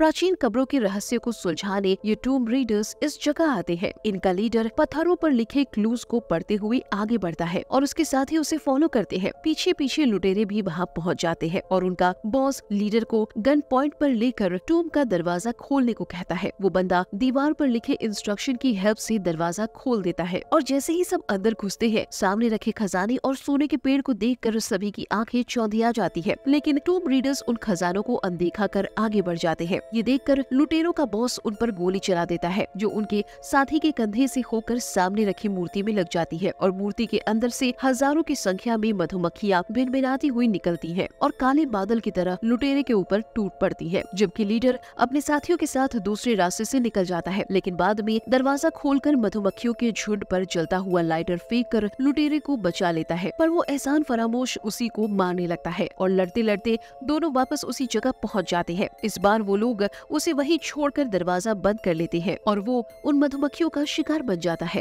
प्राचीन कब्रों के रहस्य को सुलझाने ये टूम रीडर्स इस जगह आते हैं इनका लीडर पत्थरों पर लिखे क्लूज को पढ़ते हुए आगे बढ़ता है और उसके साथ ही उसे फॉलो करते हैं पीछे पीछे लुटेरे भी वहाँ पहुँच जाते हैं और उनका बॉस लीडर को गन पॉइंट पर लेकर टूम का दरवाजा खोलने को कहता है वो बंदा दीवार पर लिखे इंस्ट्रक्शन की हेल्प से दरवाजा खोल देता है और जैसे ही सब अंदर घुसते हैं सामने रखे खजाने और सोने के पेड़ को देख सभी की आँखें चौंधिया जाती है लेकिन टूम रीडर्स उन खजानों को अनदेखा कर आगे बढ़ जाते हैं ये देखकर लुटेरों का बॉस उन पर गोली चला देता है जो उनके साथी के कंधे से होकर सामने रखी मूर्ति में लग जाती है और मूर्ति के अंदर से हजारों की संख्या में मधुमक्खियां भिनभिनाती हुई निकलती हैं और काले बादल की तरह लुटेरे के ऊपर टूट पड़ती है जबकि लीडर अपने साथियों के साथ दूसरे रास्ते से निकल जाता है लेकिन बाद में दरवाजा कर मधुमक्खियों के झुंड पर जलता हुआ लाइटर फेंक कर लुटेरे को बचा लेता है पर वो एहसान फरामोश उसी को मारने लगता है और लड़ते लड़ते दोनों वापस उसी जगह पहुँच जाते हैं इस बार वो लोग लोग उसे वही छोड़कर दरवाजा बंद कर लेते हैं और वो उन मधुमक्खियों का शिकार बन जाता है